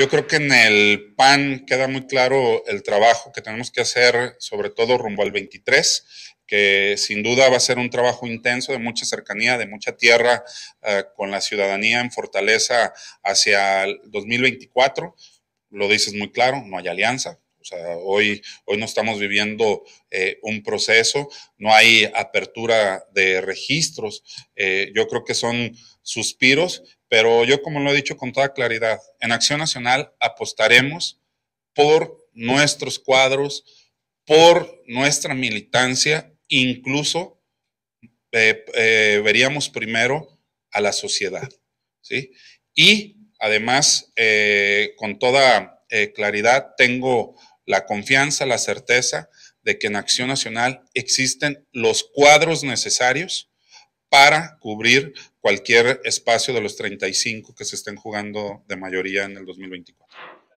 Yo creo que en el PAN queda muy claro el trabajo que tenemos que hacer, sobre todo rumbo al 23, que sin duda va a ser un trabajo intenso de mucha cercanía, de mucha tierra eh, con la ciudadanía en fortaleza hacia el 2024. Lo dices muy claro, no hay alianza, o sea, hoy, hoy no estamos viviendo eh, un proceso, no hay apertura de registros. Eh, yo creo que son suspiros, pero yo como lo he dicho con toda claridad, en Acción Nacional apostaremos por nuestros cuadros, por nuestra militancia, incluso eh, veríamos primero a la sociedad. ¿sí? Y además, con toda claridad, tengo la confianza, la certeza de que en Acción Nacional existen los cuadros necesarios para cubrir cualquier espacio de los 35 que se estén jugando de mayoría en el 2024.